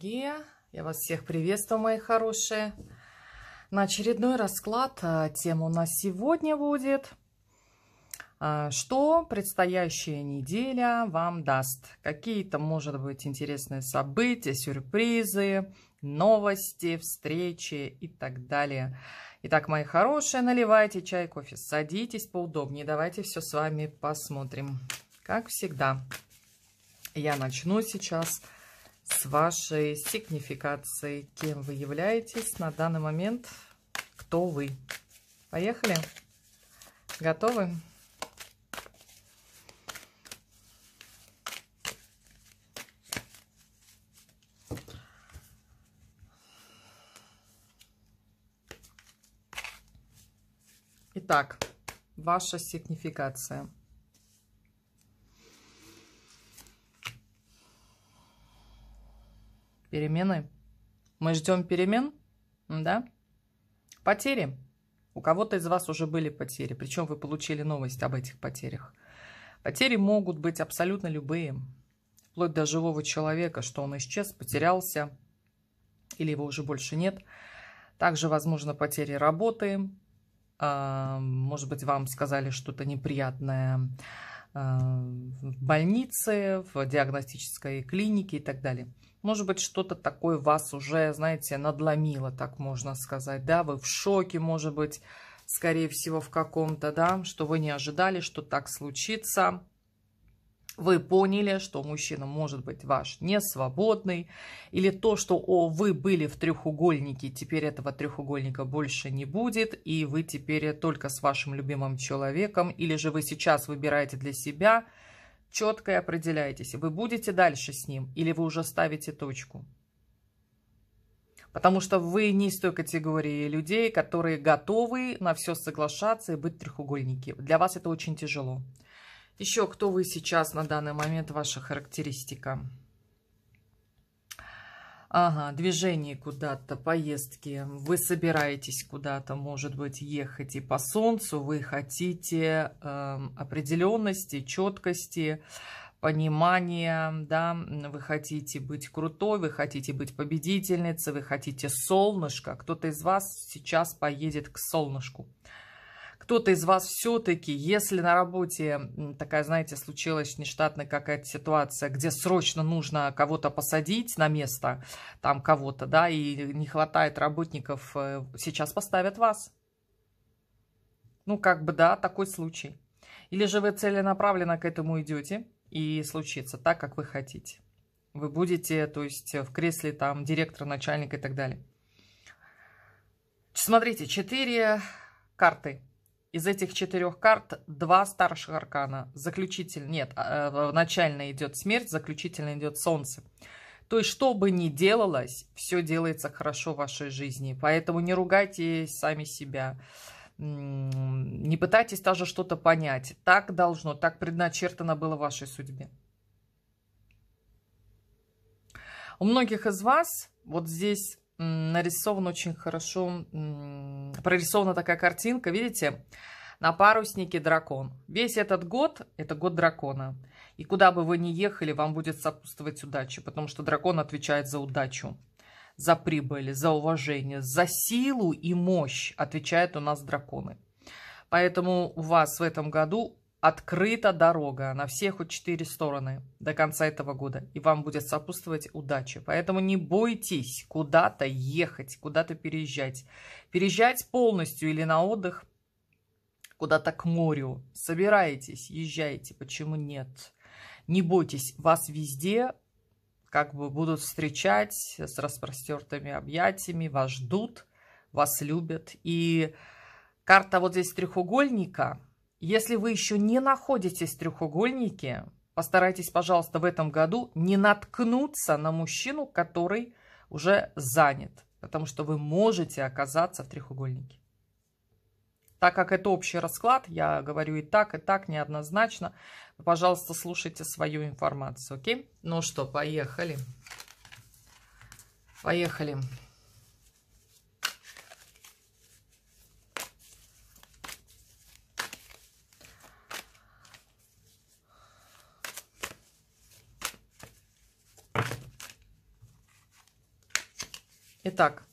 дорогие! Я вас всех приветствую, мои хорошие! На очередной расклад а, тема у нас сегодня будет а, что предстоящая неделя вам даст. Какие-то, может быть, интересные события, сюрпризы, новости, встречи и так далее. Итак, мои хорошие, наливайте чай, кофе, садитесь поудобнее. Давайте все с вами посмотрим. Как всегда, я начну сейчас с вашей сигнификацией, кем вы являетесь на данный момент, кто вы. Поехали. Готовы? Итак, ваша сигнификация – Перемены. Мы ждем перемен? Да? Потери. У кого-то из вас уже были потери, причем вы получили новость об этих потерях. Потери могут быть абсолютно любые, вплоть до живого человека, что он исчез, потерялся, или его уже больше нет. Также, возможно, потери работы. А, может быть, вам сказали что-то неприятное а, в больнице, в диагностической клинике и так далее. Может быть, что-то такое вас уже, знаете, надломило, так можно сказать, да? Вы в шоке, может быть, скорее всего, в каком-то, да? Что вы не ожидали, что так случится. Вы поняли, что мужчина может быть ваш не свободный, или то, что о, вы были в треугольнике, теперь этого треугольника больше не будет, и вы теперь только с вашим любимым человеком, или же вы сейчас выбираете для себя – четко и определяетесь. вы будете дальше с ним или вы уже ставите точку. Потому что вы не из той категории людей, которые готовы на все соглашаться и быть трехугольники. Для вас это очень тяжело. Еще кто вы сейчас на данный момент, ваша характеристика? Ага, движение куда-то, поездки. Вы собираетесь куда-то, может быть, ехать и по солнцу. Вы хотите э, определенности, четкости, понимания, да. Вы хотите быть крутой, вы хотите быть победительницей, вы хотите солнышко. Кто-то из вас сейчас поедет к солнышку кто-то из вас все-таки, если на работе такая, знаете, случилась нештатная какая-то ситуация, где срочно нужно кого-то посадить на место, там кого-то, да, и не хватает работников, э, сейчас поставят вас. Ну, как бы, да, такой случай. Или же вы целенаправленно к этому идете и случится так, как вы хотите. Вы будете, то есть, в кресле там директора, начальника и так далее. Смотрите, четыре карты. Из этих четырех карт два старших аркана. Заключительный, нет, а, э, начально идет смерть, заключительно идет солнце. То есть, что бы ни делалось, все делается хорошо в вашей жизни. Поэтому не ругайте сами себя. Не пытайтесь даже что-то понять. Так должно, так предначертано было в вашей судьбе. У многих из вас вот здесь нарисован очень хорошо, прорисована такая картинка, видите? На паруснике дракон. Весь этот год – это год дракона. И куда бы вы ни ехали, вам будет сопутствовать удача, потому что дракон отвечает за удачу, за прибыль, за уважение, за силу и мощь отвечают у нас драконы. Поэтому у вас в этом году открыта дорога на все хоть четыре стороны до конца этого года, и вам будет сопутствовать удача. Поэтому не бойтесь куда-то ехать, куда-то переезжать. Переезжать полностью или на отдых, куда-то к морю. Собираетесь, езжайте, почему нет? Не бойтесь, вас везде как бы будут встречать с распростертыми объятиями, вас ждут, вас любят. И карта вот здесь треугольника – если вы еще не находитесь в треугольнике, постарайтесь, пожалуйста, в этом году не наткнуться на мужчину, который уже занят, потому что вы можете оказаться в треугольнике. Так как это общий расклад, я говорю и так, и так, неоднозначно, пожалуйста, слушайте свою информацию, окей? Ну что, поехали. Поехали. Итак,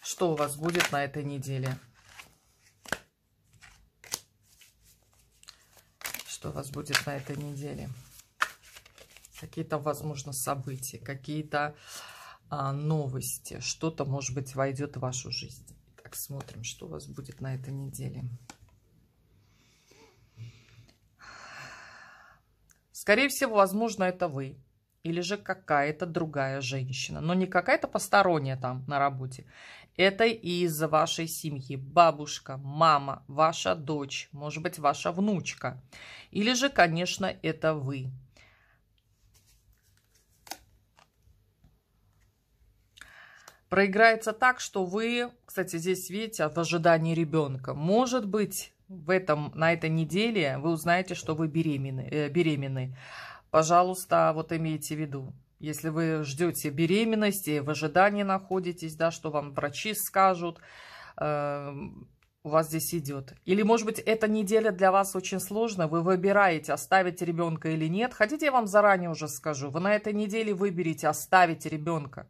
что у вас будет на этой неделе? Что у вас будет на этой неделе? Какие-то, возможно, события, какие-то а, новости, что-то, может быть, войдет в вашу жизнь. Так, смотрим, что у вас будет на этой неделе. Скорее всего, возможно, это вы или же какая-то другая женщина. Но не какая-то посторонняя там на работе. Это из вашей семьи. Бабушка, мама, ваша дочь, может быть, ваша внучка. Или же, конечно, это вы. Проиграется так, что вы, кстати, здесь видите, в ожидании ребенка. Может быть, в этом, на этой неделе вы узнаете, что вы беременны. Э, беременны. Пожалуйста, вот имейте в виду. Если вы ждете беременности, в ожидании находитесь, да, что вам врачи скажут, э, у вас здесь идет. Или, может быть, эта неделя для вас очень сложная, вы выбираете, оставить ребенка или нет. Хотите, я вам заранее уже скажу, вы на этой неделе выберете, оставить ребенка.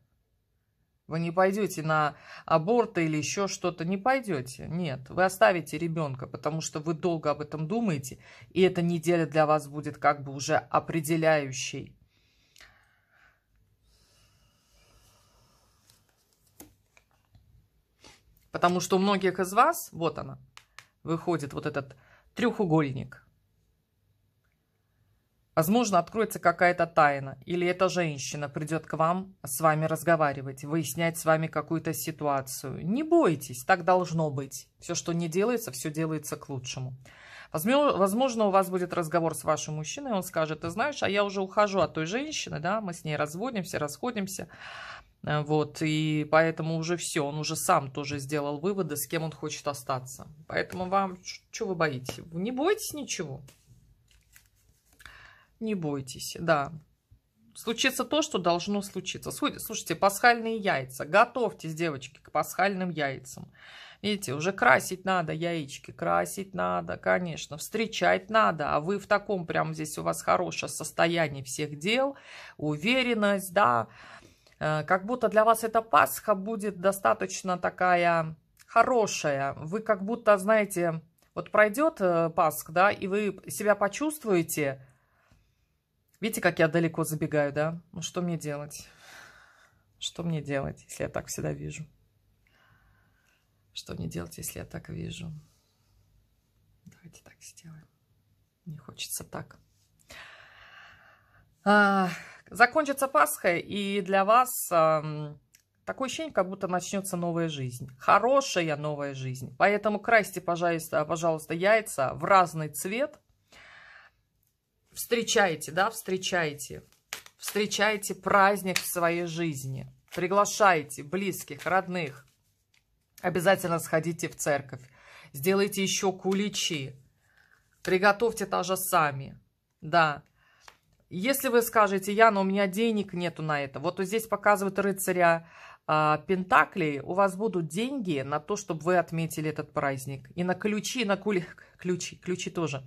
Вы не пойдете на аборт или еще что-то, не пойдете. Нет, вы оставите ребенка, потому что вы долго об этом думаете, и эта неделя для вас будет как бы уже определяющей. Потому что у многих из вас, вот она, выходит вот этот треугольник – Возможно, откроется какая-то тайна, или эта женщина придет к вам с вами разговаривать, выяснять с вами какую-то ситуацию. Не бойтесь, так должно быть. Все, что не делается, все делается к лучшему. Возможно, у вас будет разговор с вашим мужчиной, и он скажет, ты знаешь, а я уже ухожу от той женщины, да, мы с ней разводимся, расходимся, э, вот, и поэтому уже все, он уже сам тоже сделал выводы, с кем он хочет остаться. Поэтому вам, что вы боитесь? Не бойтесь ничего. Не бойтесь, да. Случится то, что должно случиться. Слушайте, пасхальные яйца. Готовьтесь, девочки, к пасхальным яйцам. Видите, уже красить надо яички, красить надо, конечно, встречать надо. А вы в таком прям здесь у вас хорошее состояние всех дел, уверенность, да. Э, как будто для вас эта Пасха будет достаточно такая хорошая. Вы как будто, знаете, вот пройдет э, Пасх, да, и вы себя почувствуете Видите, как я далеко забегаю, да? Ну, что мне делать? Что мне делать, если я так всегда вижу? Что мне делать, если я так вижу? Давайте так сделаем. Не хочется так. А, закончится Пасха, и для вас а, такое ощущение, как будто начнется новая жизнь. Хорошая новая жизнь. Поэтому красьте, пожалуйста, пожалуйста яйца в разный цвет – встречайте, да, встречайте. Встречайте праздник в своей жизни. Приглашайте близких, родных. Обязательно сходите в церковь. Сделайте еще куличи. Приготовьте тоже сами. Да. Если вы скажете, Яна, у меня денег нету на это. Вот здесь показывают рыцаря а, Пентаклей у вас будут деньги на то, чтобы вы отметили этот праздник. И на ключи, на кули... ключи, ключи тоже.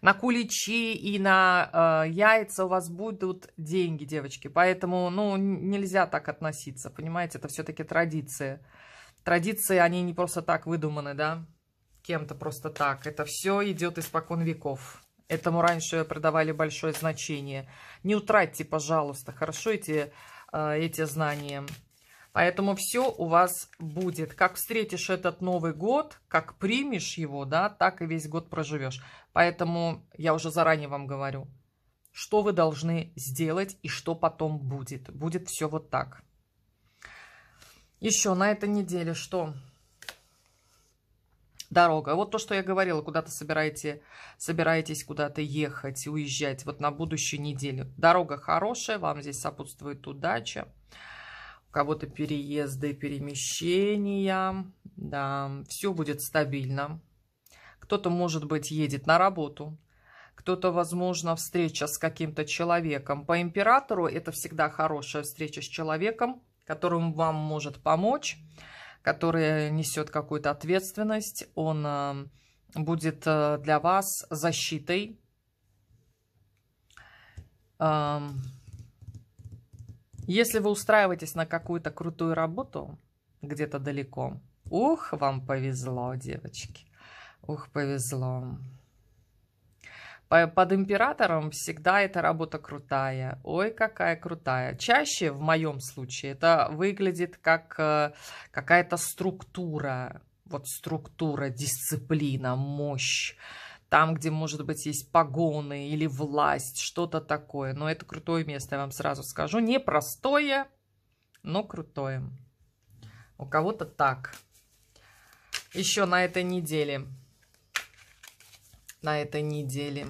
На куличи и на э, яйца у вас будут деньги, девочки. Поэтому, ну, нельзя так относиться, понимаете? Это все-таки традиции. Традиции, они не просто так выдуманы, да? Кем-то просто так. Это все идет испокон веков. Этому раньше придавали большое значение. Не утратьте, пожалуйста, хорошо эти, э, эти знания. Поэтому все у вас будет. Как встретишь этот Новый год, как примешь его, да, так и весь год проживешь. Поэтому я уже заранее вам говорю, что вы должны сделать и что потом будет. Будет все вот так. Еще на этой неделе что? Дорога. Вот то, что я говорила, куда-то собираете, собираетесь куда-то ехать, уезжать. Вот на будущую неделю. Дорога хорошая, вам здесь сопутствует удача. Удача кого-то переезды, перемещения, да, все будет стабильно. Кто-то, может быть, едет на работу, кто-то, возможно, встреча с каким-то человеком. По императору это всегда хорошая встреча с человеком, которым вам может помочь, который несет какую-то ответственность, он э, будет э, для вас защитой. Эм, если вы устраиваетесь на какую-то крутую работу где-то далеко, ух, вам повезло, девочки. Ух, повезло. Под императором всегда эта работа крутая. Ой, какая крутая. Чаще, в моем случае, это выглядит как э, какая-то структура. Вот структура, дисциплина, мощь там, где, может быть, есть погоны или власть, что-то такое. Но это крутое место, я вам сразу скажу. Непростое, но крутое. У кого-то так. Еще на этой неделе. На этой неделе.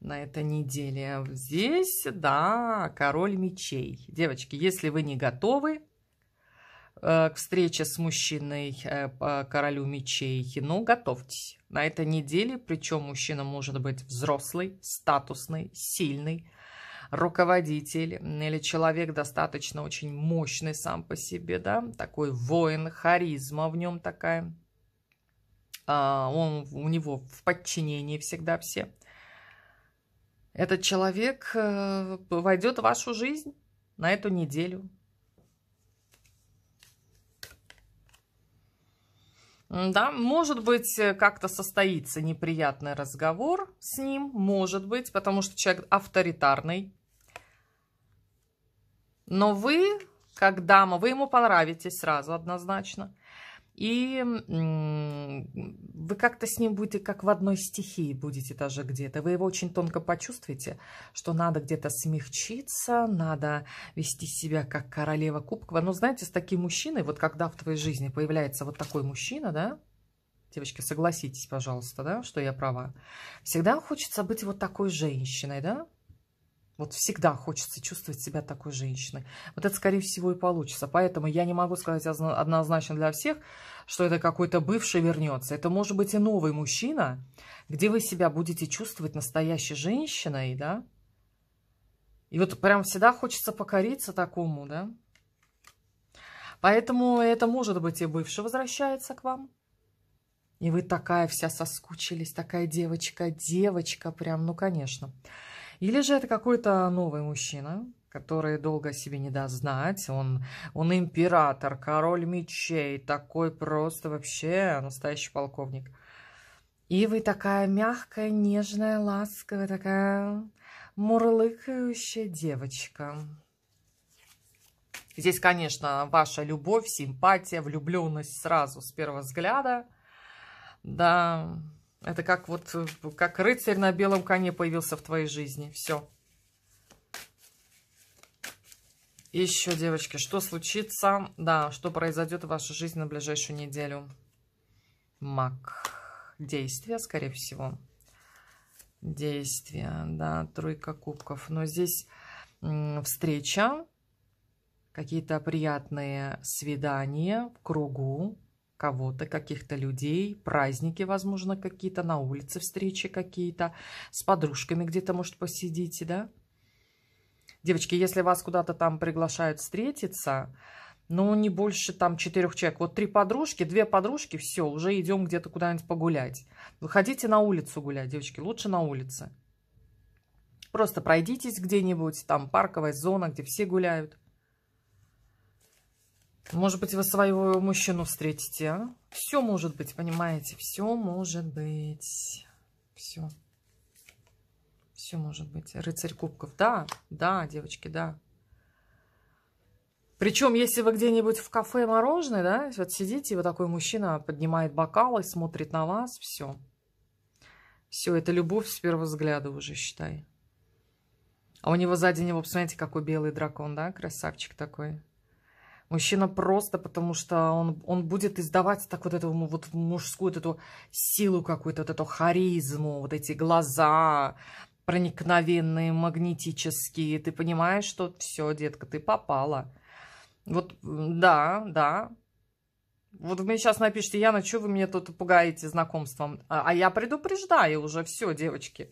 На этой неделе. Здесь, да, король мечей. Девочки, если вы не готовы, Э, к встрече с мужчиной э, по королю мечей. Ну, готовьтесь. На этой неделе, причем мужчина может быть взрослый, статусный, сильный, руководитель или человек достаточно очень мощный сам по себе, да, такой воин, харизма в нем такая. А, он, у него в подчинении всегда все. Этот человек э, войдет в вашу жизнь на эту неделю. Да, может быть, э, как-то состоится неприятный разговор с ним, может быть, потому что человек авторитарный. Но вы, как дама, вы ему понравитесь сразу однозначно. И вы как-то с ним будете как в одной стихии, будете даже где-то. Вы его очень тонко почувствуете, что надо где-то смягчиться, надо вести себя как королева кубкова. Но знаете, с таким мужчиной, вот когда в твоей жизни появляется вот такой мужчина, да, девочки, согласитесь, пожалуйста, да, что я права, всегда хочется быть вот такой женщиной, да, вот всегда хочется чувствовать себя такой женщиной. Вот это, скорее всего, и получится. Поэтому я не могу сказать однозначно для всех, что это какой-то бывший вернется. Это может быть и новый мужчина, где вы себя будете чувствовать настоящей женщиной, да? И вот прям всегда хочется покориться такому, да? Поэтому это, может быть, и бывший возвращается к вам. И вы такая вся соскучились, такая девочка, девочка прям, ну, конечно. Конечно. Или же это какой-то новый мужчина, который долго себе не даст знать. Он, он император, король мечей, такой просто вообще настоящий полковник. И вы такая мягкая, нежная, ласковая, такая мурлыкающая девочка. Здесь, конечно, ваша любовь, симпатия, влюбленность сразу с первого взгляда. Да, это как вот, э, как рыцарь на белом коне появился в твоей жизни. Все. Еще, девочки, что случится, да, что произойдет в вашей жизни на ближайшую неделю? Маг. Действия, скорее всего. Действия, да, тройка кубков. Но здесь встреча, какие-то приятные свидания в кругу, кого-то, каких-то людей, праздники, возможно, какие-то, на улице встречи какие-то, с подружками где-то, может, посидите, да? Девочки, если вас куда-то там приглашают встретиться, ну, не больше там четырех человек. Вот три подружки, две подружки, все, уже идем где-то куда-нибудь погулять. Выходите на улицу гулять, девочки, лучше на улице. Просто пройдитесь где-нибудь, там парковая зона, где все гуляют. Может быть, вы своего мужчину встретите, а? Все может быть, понимаете? Все может быть. Все. Все может быть. Рыцарь кубков. Да, да, девочки, да. Причем, если вы где-нибудь в кафе мороженое, да, вот сидите, и вот такой мужчина поднимает бокал и смотрит на вас, все. Все, это любовь с первого взгляда уже, считай. А у него сзади него, посмотрите, какой белый дракон, да, красавчик такой. Мужчина просто, потому что он, он будет издавать так вот эту вот мужскую вот эту силу какую-то, вот эту харизму, вот эти глаза проникновенные, магнетические. Ты понимаешь, что все, детка, ты попала. Вот, да, да. Вот вы мне сейчас напишите, Яна, что вы меня тут пугаете знакомством? А, а я предупреждаю уже, все, девочки.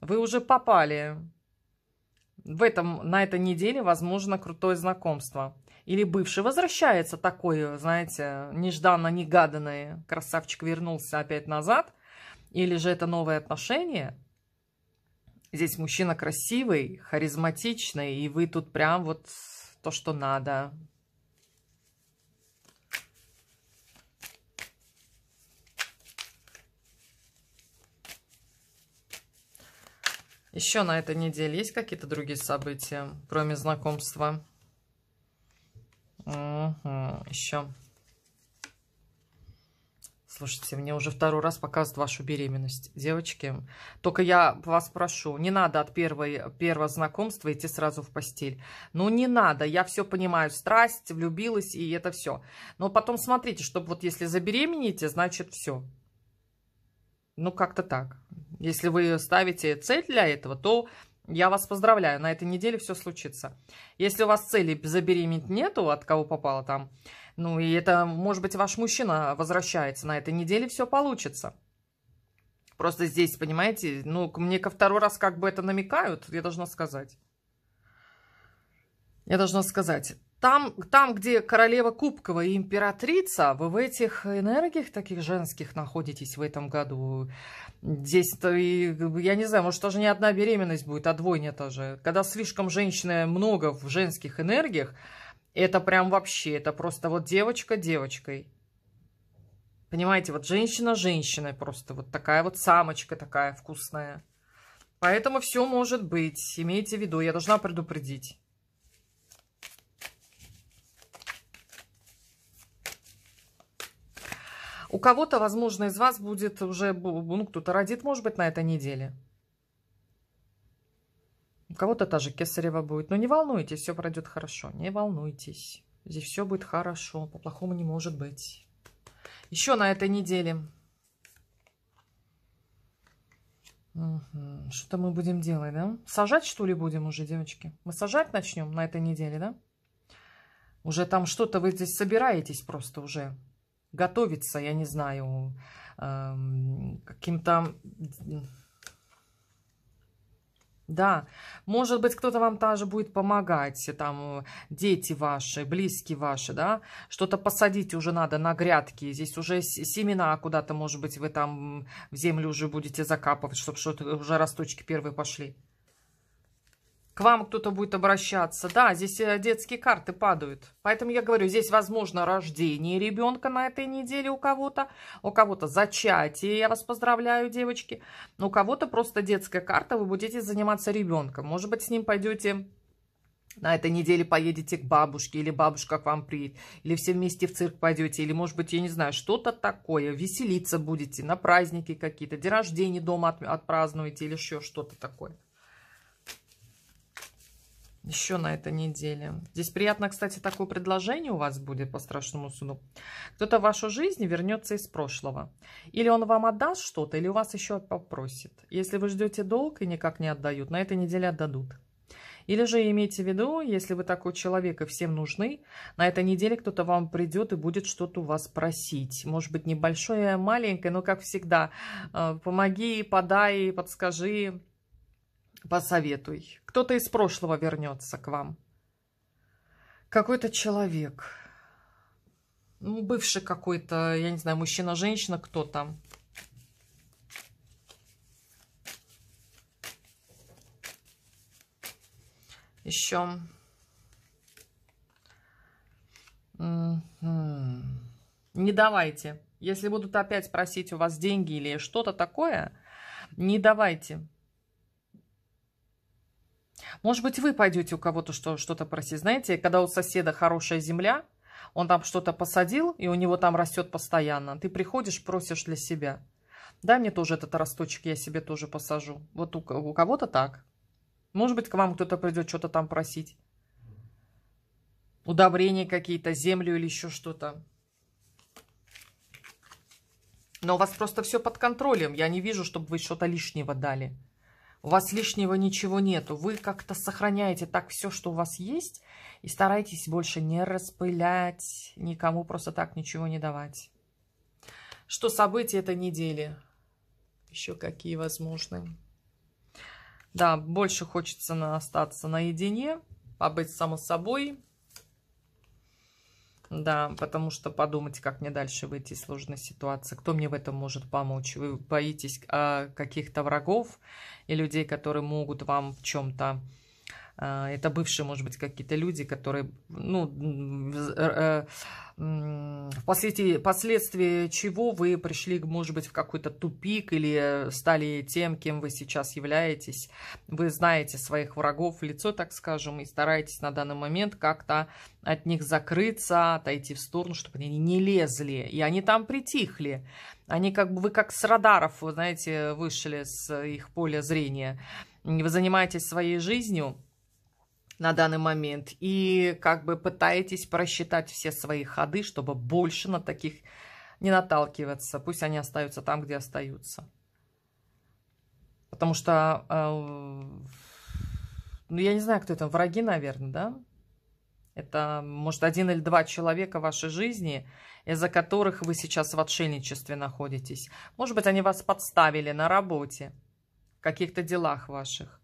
Вы уже попали. В этом, на этой неделе возможно крутое знакомство. Или бывший возвращается такой, знаете, нежданно-негаданный. Красавчик вернулся опять назад. Или же это новые отношения. Здесь мужчина красивый, харизматичный, и вы тут прям вот то, что надо. Еще на этой неделе есть какие-то другие события, кроме знакомства? Угу, еще. Слушайте, мне уже второй раз показывают вашу беременность, девочки. Только я вас прошу, не надо от первой, первого знакомства идти сразу в постель. Ну, не надо, я все понимаю, страсть, влюбилась и это все. Но потом смотрите, чтобы вот если забеременеете, значит все. Ну, как-то так. Если вы ставите цель для этого, то я вас поздравляю, на этой неделе все случится. Если у вас цели забеременеть нету, от кого попало там, ну и это, может быть, ваш мужчина возвращается, на этой неделе все получится. Просто здесь, понимаете, ну, мне ко второй раз как бы это намекают, я должна сказать. Я должна сказать. Там, там, где королева Кубкова и императрица, вы в этих энергиях таких женских находитесь в этом году. Здесь-то, я не знаю, может, даже не одна беременность будет, а двойня тоже. Когда слишком женщины много в женских энергиях, это прям вообще, это просто вот девочка девочкой. Понимаете, вот женщина женщиной просто, вот такая вот самочка такая вкусная. Поэтому все может быть, имейте в виду, я должна предупредить. У кого-то, возможно, из вас будет уже, ну, кто-то родит, может быть, на этой неделе. У кого-то та же кесарева будет. Но не волнуйтесь, все пройдет хорошо. Не волнуйтесь. Здесь все будет хорошо. По-плохому не может быть. Еще на этой неделе. Угу. Что-то мы будем делать, да? Сажать, что ли, будем уже, девочки? Мы сажать начнем на этой неделе, да? Уже там что-то вы здесь собираетесь просто уже готовиться, я не знаю, эм, каким-то... Да, может быть, кто-то вам тоже будет помогать, там, дети ваши, близкие ваши, да, что-то посадить уже надо на грядки, здесь уже семена куда-то, может быть, вы там в землю уже будете закапывать, чтобы что-то уже росточки первые пошли к вам кто-то будет обращаться. Да, здесь э, детские карты падают. Поэтому я говорю, здесь возможно рождение ребенка на этой неделе у кого-то, у кого-то зачатие, я вас поздравляю, девочки. но У кого-то просто детская карта, вы будете заниматься ребенком. Может быть, с ним пойдете на этой неделе поедете к бабушке, или бабушка к вам приедет, или все вместе в цирк пойдете, или, может быть, я не знаю, что-то такое, веселиться будете, на праздники какие-то, день рождения дома от, отпразднуете, или еще что-то такое еще на этой неделе. Здесь приятно, кстати, такое предложение у вас будет по страшному суду. Кто-то в вашу жизнь вернется из прошлого. Или он вам отдаст что-то, или у вас еще попросит. Если вы ждете долг и никак не отдают, на этой неделе отдадут. Или же имейте в виду, если вы такой человек и всем нужны, на этой неделе кто-то вам придет и будет что-то у вас просить. Может быть, небольшое, маленькое, но, как всегда, э, помоги, подай, подскажи, Посоветуй. Кто-то из прошлого вернется к вам. Какой-то человек. Ну, бывший какой-то, я не знаю, мужчина, женщина, кто там. Еще. Не давайте. Если будут опять просить у вас деньги или что-то такое, не давайте. Может быть, вы пойдете у кого-то что, что-то просить. Знаете, когда у соседа хорошая земля, он там что-то посадил, и у него там растет постоянно. Ты приходишь, просишь для себя. Дай мне тоже этот росточек, я себе тоже посажу. Вот у, у кого-то так. Может быть, к вам кто-то придет что-то там просить. Удобрения какие-то, землю или еще что-то. Но у вас просто все под контролем. Я не вижу, чтобы вы что-то лишнего дали у вас лишнего ничего нету. Вы как-то сохраняете так все, что у вас есть, и старайтесь больше не распылять, никому просто так ничего не давать. Что события этой недели? Еще какие возможны? Да, больше хочется остаться наедине, побыть само собой, да, потому что подумайте, как мне дальше выйти из сложной ситуации. Кто мне в этом может помочь? Вы боитесь а, каких-то врагов и людей, которые могут вам в чем-то Э, это бывшие, может быть, какие-то люди, которые, ну, впоследствии, э, э, последствия чего вы пришли, может быть, в какой-то тупик или стали тем, кем вы сейчас являетесь. Вы знаете своих врагов в лицо, так скажем, и стараетесь на данный момент как-то от них закрыться, отойти в сторону, чтобы они не лезли. И они там притихли. Они как бы, вы как с радаров, вы знаете, вышли с их поля зрения. Вы занимаетесь своей жизнью, на данный момент и как бы пытаетесь просчитать все свои ходы, чтобы больше на таких не наталкиваться. Пусть они остаются там, где остаются. Потому что, э, ну, я не знаю, кто это, враги, наверное, да? Это, может, один или два человека в вашей жизни, из-за которых вы сейчас в отшельничестве находитесь. Может быть, они вас подставили на работе, в каких-то делах ваших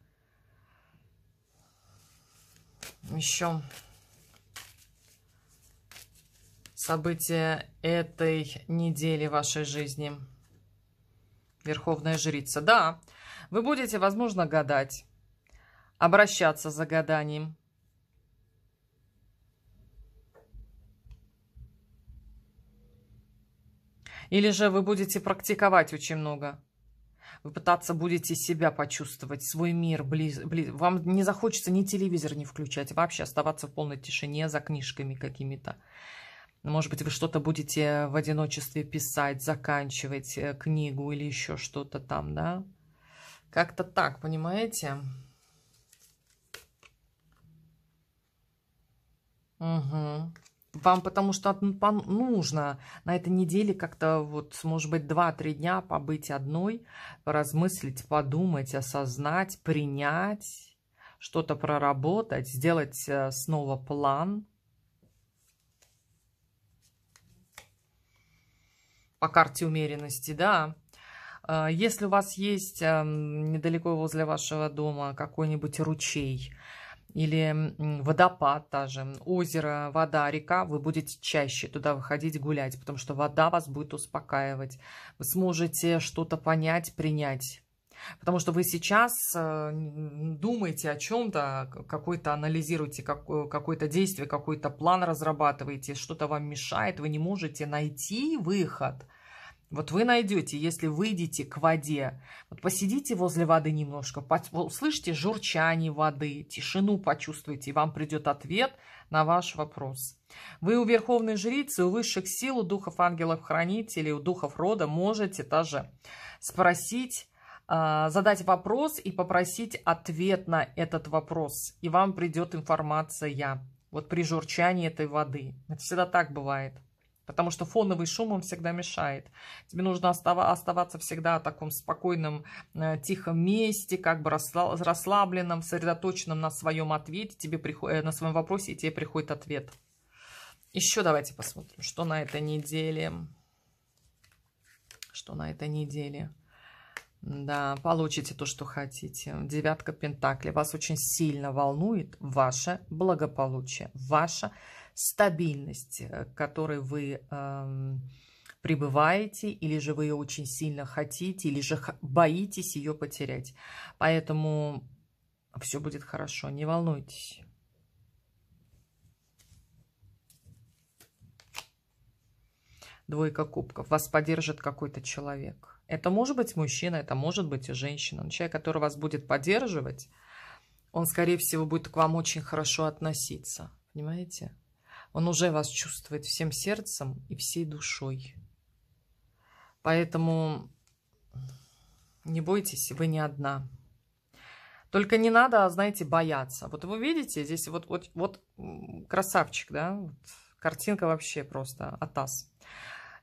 еще события этой недели вашей жизни. Верховная жрица. Да, вы будете, возможно, гадать, обращаться за гаданием. Или же вы будете практиковать очень много. Вы пытаться будете себя почувствовать, свой мир. Близ, близ. Вам не захочется ни телевизор не включать, вообще оставаться в полной тишине за книжками какими-то. Может быть, вы что-то будете в одиночестве писать, заканчивать э, книгу или еще что-то там, да? Как-то так, понимаете? Угу вам потому что ну, нужно на этой неделе как-то вот, может быть, два-три дня побыть одной, поразмыслить, подумать, осознать, принять, что-то проработать, сделать э, снова план. По карте умеренности, да. Э, если у вас есть эм, недалеко возле вашего дома какой-нибудь ручей, или водопад даже, озеро, вода, река, вы будете чаще туда выходить гулять, потому что вода вас будет успокаивать. Вы сможете что-то понять, принять. Потому что вы сейчас э, думаете о чем-то, какой-то анализируете, э, какое-то действие, какой-то план разрабатываете, что-то вам мешает, вы не можете найти выход – вот вы найдете, если выйдете к воде, вот посидите возле воды немножко, под, услышите журчание воды, тишину почувствуйте, и вам придет ответ на ваш вопрос. Вы у верховной жрицы, у высших сил, у духов ангелов-хранителей, у духов рода можете даже спросить, а, задать вопрос и попросить ответ на этот вопрос. И вам придет информация. Я Вот при журчании этой воды. Это всегда так бывает. Потому что фоновый шум, он всегда мешает. Тебе нужно оставаться всегда в таком спокойном, э, тихом месте, как бы расслабленном, сосредоточенном на своем ответе, тебе приход... Э, на своем вопросе, и тебе приходит ответ. Еще давайте посмотрим, что на этой неделе. Что на этой неделе. Да, получите то, что хотите. Девятка Пентакли. Вас очень сильно волнует ваше благополучие, ваше стабильность, э, к которой вы эм, пребываете, или же вы ее очень сильно хотите, или же боитесь ее потерять. Поэтому все будет хорошо, не волнуйтесь. Двойка кубков. Вас поддержит какой-то человек. Это может быть мужчина, это может быть и женщина. Но человек, который вас будет поддерживать, он, скорее всего, будет к вам очень хорошо относиться. Понимаете? Он уже вас чувствует всем сердцем и всей душой. Поэтому не бойтесь, вы не одна. Только не надо, знаете, бояться. Вот вы видите, здесь вот, вот, вот красавчик, да, вот, картинка вообще просто атас.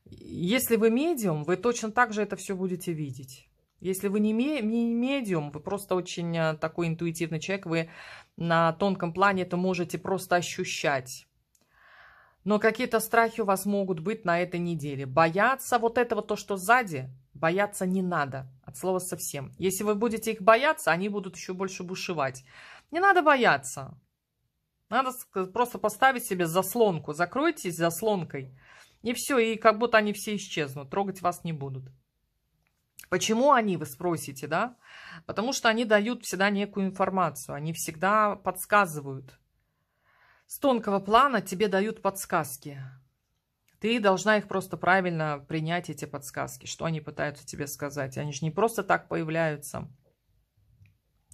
Если вы медиум, вы точно так же это все будете видеть. Если вы не, медиум, вы просто очень а, такой интуитивный человек, вы на тонком плане это можете просто ощущать. Но какие-то страхи у вас могут быть на этой неделе. Бояться вот этого, то, что сзади, бояться не надо. От слова совсем. Если вы будете их бояться, они будут еще больше бушевать. Не надо бояться. Надо просто поставить себе заслонку. Закройтесь заслонкой. И все, и как будто они все исчезнут. Трогать вас не будут. Почему они, вы спросите, да? Потому что они дают всегда некую информацию. Они всегда подсказывают – с тонкого плана тебе дают подсказки. Ты должна их просто правильно принять, эти подсказки, что они пытаются тебе сказать. Они же не просто так появляются.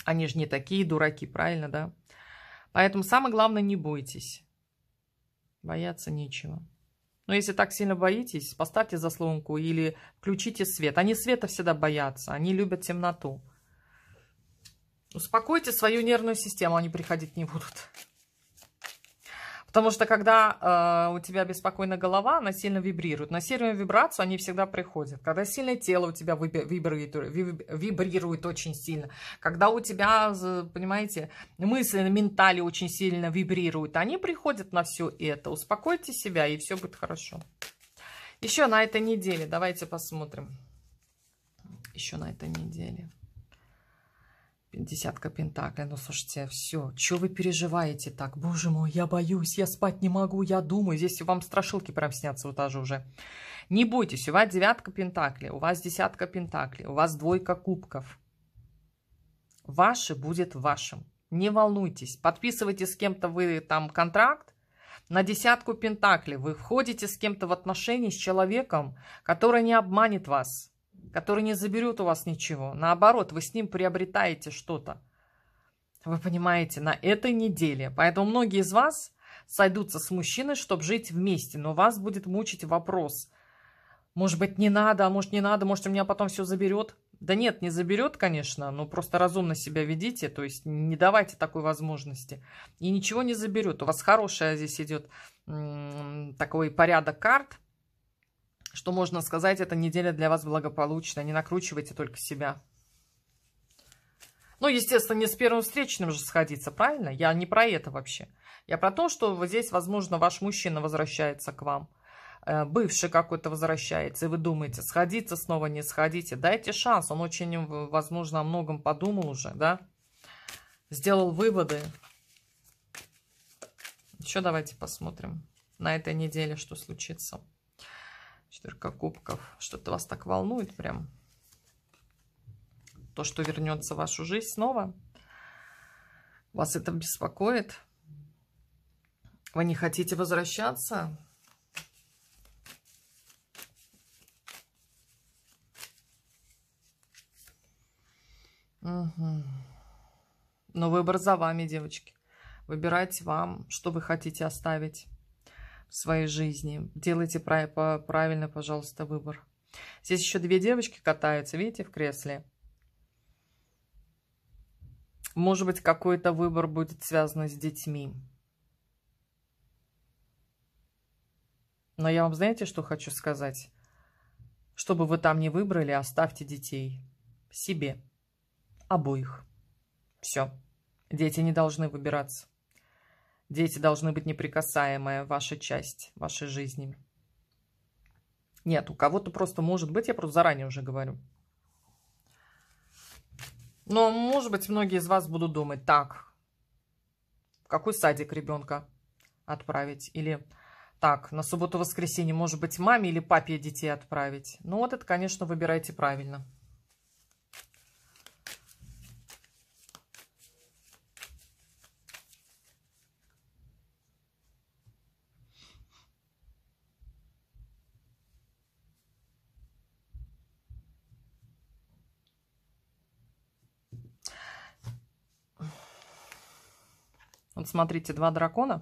Они же не такие дураки, правильно, да? Поэтому самое главное, не бойтесь. Бояться нечего. Но если так сильно боитесь, поставьте заслонку или включите свет. Они света всегда боятся, они любят темноту. Успокойте свою нервную систему, они приходить не будут. Потому что когда э, у тебя беспокойна голова, она сильно вибрирует. На сильную вибрацию они всегда приходят. Когда сильное тело у тебя вибрирует, вибрирует очень сильно. Когда у тебя, понимаете, мысли на ментале очень сильно вибрируют. Они приходят на все это. Успокойте себя, и все будет хорошо. Еще на этой неделе. Давайте посмотрим. Еще на этой неделе. Десятка пентаклей. Ну, слушайте, все. Чего вы переживаете так? Боже мой, я боюсь, я спать не могу, я думаю. Здесь вам страшилки прям снятся вот даже уже. Не бойтесь, у вас девятка пентаклей, у вас десятка пентаклей, у вас двойка кубков. Ваше будет вашим. Не волнуйтесь. Подписывайте с кем-то вы там контракт, на десятку пентаклей. Вы входите с кем-то в отношения с человеком, который не обманет вас который не заберет у вас ничего. Наоборот, вы с ним приобретаете что-то. Вы понимаете, на этой неделе. Поэтому многие из вас сойдутся с мужчиной, чтобы жить вместе. Но вас будет мучить вопрос. Может быть, не надо, а может, не надо, может, у меня потом все заберет. Да нет, не заберет, конечно, но просто разумно себя ведите, то есть не давайте такой возможности. И ничего не заберет. У вас хорошая здесь идет такой порядок карт, что можно сказать, эта неделя для вас благополучна. Не накручивайте только себя. Ну, естественно, не с первым встречным же сходиться, правильно? Я не про это вообще. Я про то, что вот здесь, возможно, ваш мужчина возвращается к вам. Э, бывший какой-то возвращается, и вы думаете, сходиться снова, не сходите. Дайте шанс, он очень, э, возможно, о многом подумал уже, да? Сделал выводы. Еще давайте посмотрим на этой неделе, что случится. Четверка кубков. Что-то вас так волнует прям. То, что вернется в вашу жизнь снова. Вас это беспокоит. Вы не хотите возвращаться. Угу. Но выбор за вами, девочки. выбирайте вам, что вы хотите оставить в своей жизни. Делайте правильно, пожалуйста, выбор. Здесь еще две девочки катаются, видите, в кресле. Может быть, какой-то выбор будет связан с детьми. Но я вам знаете, что хочу сказать? Чтобы вы там не выбрали, оставьте детей себе, обоих. Все. Дети не должны выбираться. Дети должны быть неприкасаемая ваша часть вашей жизни. Нет, у кого-то просто может быть, я просто заранее уже говорю. Но, может быть, многие из вас будут думать, так, в какой садик ребенка отправить? Или так, на субботу-воскресенье, может быть, маме или папе детей отправить? Ну, вот это, конечно, выбирайте правильно. Вот смотрите, два дракона.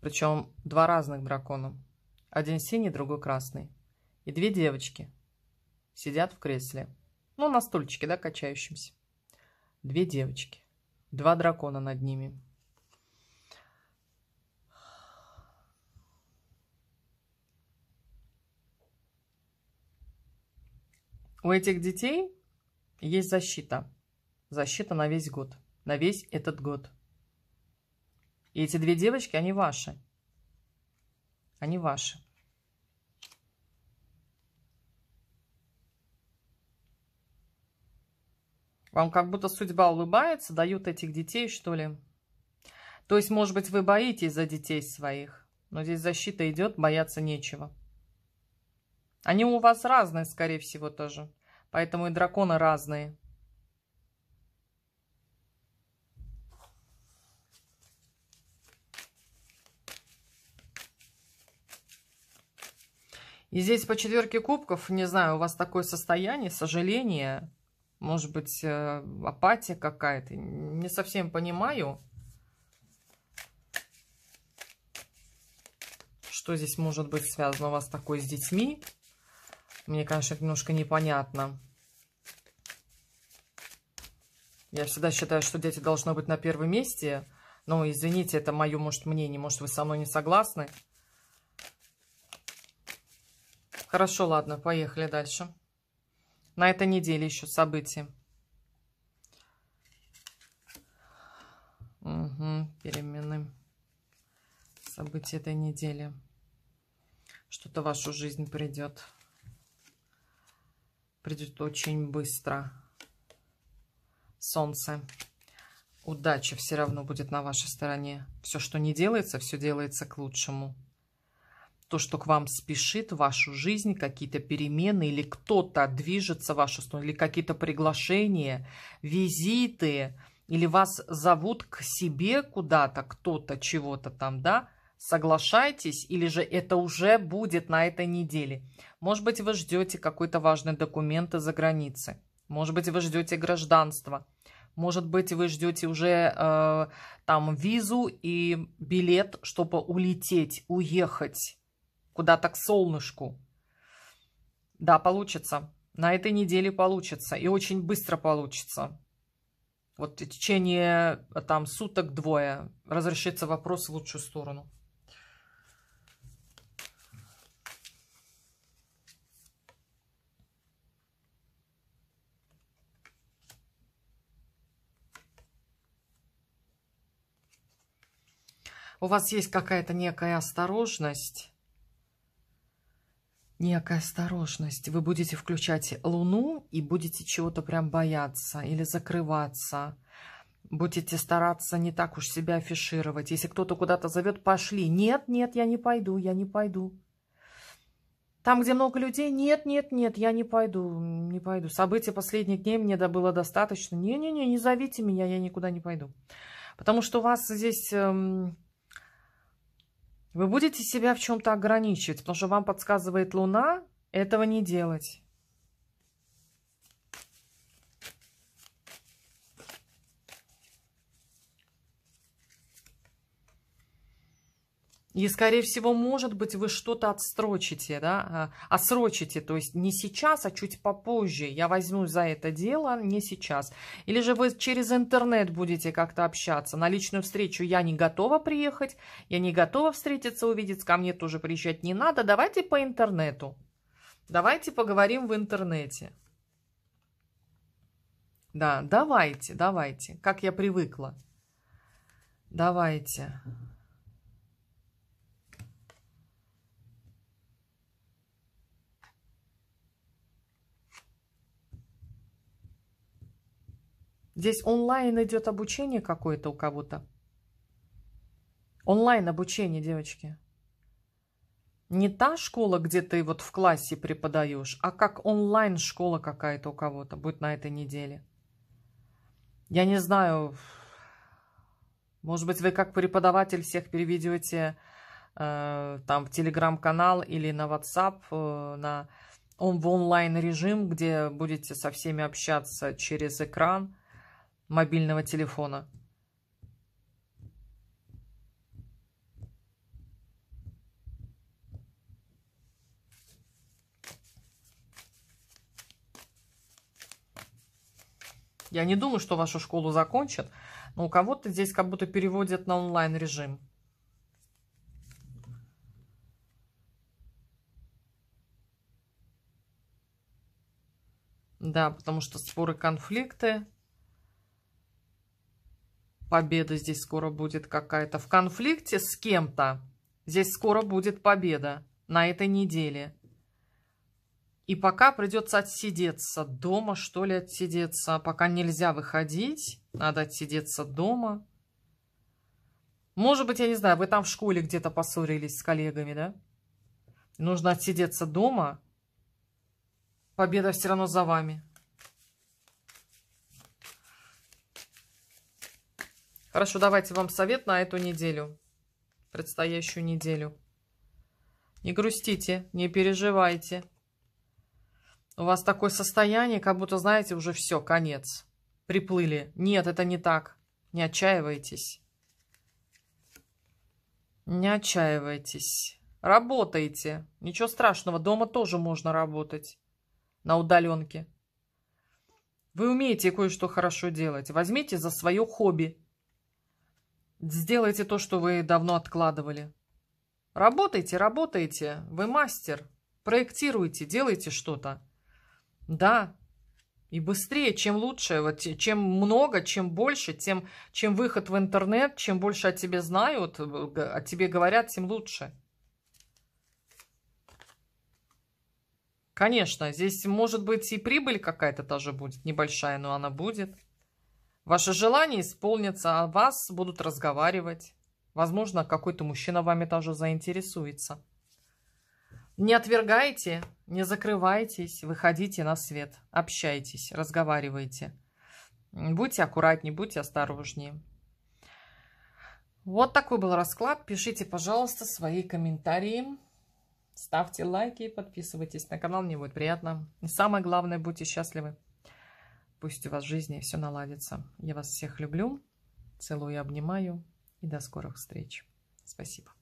Причем два разных дракона. Один синий, другой красный. И две девочки сидят в кресле. Ну, на стульчике, да, качающемся. Две девочки. Два дракона над ними. У этих детей есть защита. Защита на весь год на весь этот год. И эти две девочки, они ваши. Они ваши. Вам как будто судьба улыбается, дают этих детей, что ли. То есть, может быть, вы боитесь за детей своих, но здесь защита идет, бояться нечего. Они у вас разные, скорее всего, тоже. Поэтому и драконы разные. И здесь по четверке кубков, не знаю, у вас такое состояние, сожаление, может быть, э, апатия какая-то, не совсем понимаю, что здесь может быть связано у вас такое с детьми. Мне, конечно, немножко непонятно. Я всегда считаю, что дети должны быть на первом месте. Но, извините, это мое, может, мнение, может, вы со мной не согласны. Хорошо, ладно, поехали дальше. На этой неделе еще события. Угу, перемены. События этой недели. Что-то в вашу жизнь придет. Придет очень быстро. Солнце. Удача все равно будет на вашей стороне. Все, что не делается, все делается к лучшему то, что к вам спешит вашу жизнь какие-то перемены, или кто-то движется в вашу сторону, или какие-то приглашения, визиты, или вас зовут к себе куда-то, кто-то чего-то там, да, соглашайтесь, или же это уже будет на этой неделе. Может быть, вы ждете какой-то важный документ из-за границы. Может быть, вы ждете гражданство? Может быть, вы ждете уже э, там визу и билет, чтобы улететь, уехать куда-то к солнышку. Да, получится. На этой неделе получится. И очень быстро получится. Вот в течение там суток двое разрешится вопрос в лучшую сторону. У вас есть какая-то некая осторожность некая осторожность. Вы будете включать луну и будете чего-то прям бояться или закрываться. Будете стараться не так уж себя афишировать. Если кто-то куда-то зовет, пошли. Нет, нет, я не пойду, я не пойду. Там, где много людей, нет, нет, нет, я не пойду, не пойду. События последних дней мне было достаточно. Не-не-не, не зовите меня, я никуда не пойду. Потому что у вас здесь эм, вы будете себя в чем-то ограничивать, потому что вам подсказывает Луна этого не делать. И, скорее всего, может быть, вы что-то отстрочите, да, а, Осрочите, то есть не сейчас, а чуть попозже. Я возьму за это дело не сейчас. Или же вы через интернет будете как-то общаться. На личную встречу я не готова приехать, я не готова встретиться, увидеться, ко мне тоже приезжать не надо. Давайте по интернету. Давайте поговорим в интернете. Да, давайте, давайте, как я привыкла. Давайте. Здесь онлайн идет обучение какое-то у кого-то. Онлайн обучение, девочки. Не та школа, где ты вот в классе преподаешь, а как онлайн школа какая-то у кого-то будет на этой неделе. Я не знаю, может быть, вы как преподаватель всех переведете э, там в телеграм-канал или на WhatsApp, э, на он в онлайн режим, где будете со всеми общаться через экран мобильного телефона. Я не думаю, что вашу школу закончат, но у кого-то здесь как будто переводят на онлайн-режим. Да, потому что споры, конфликты. Победа здесь скоро будет какая-то. В конфликте с кем-то здесь скоро будет победа на этой неделе. И пока придется отсидеться дома, что ли, отсидеться. А пока нельзя выходить, надо отсидеться дома. Может быть, я не знаю, вы там в школе где-то поссорились с коллегами, да? Нужно отсидеться дома. Победа все равно за вами. Хорошо, давайте вам совет на эту неделю, предстоящую неделю. Не грустите, не переживайте. У вас такое состояние, как будто, знаете, уже все, конец. Приплыли. Нет, это не так. Не отчаивайтесь. Не отчаивайтесь. Работайте. Ничего страшного, дома тоже можно работать. На удаленке. Вы умеете кое-что хорошо делать. Возьмите за свое хобби. Сделайте то, что вы давно откладывали. Работайте, работайте. Вы мастер. Проектируйте, делайте что-то. Да. И быстрее, чем лучше. Вот чем много, чем больше, тем, чем выход в интернет, чем больше о тебе знают, о тебе говорят, тем лучше. Конечно, здесь может быть и прибыль какая-то тоже будет, небольшая, но она будет. Ваши желания исполнятся, о а вас будут разговаривать. Возможно, какой-то мужчина вами тоже заинтересуется. Не отвергайте, не закрывайтесь, выходите на свет, общайтесь, разговаривайте. Будьте аккуратнее, будьте осторожнее. Вот такой был расклад. Пишите, пожалуйста, свои комментарии. Ставьте лайки, подписывайтесь на канал, мне будет приятно. И самое главное, будьте счастливы. Пусть у вас в жизни все наладится. Я вас всех люблю, целую и обнимаю. И до скорых встреч. Спасибо.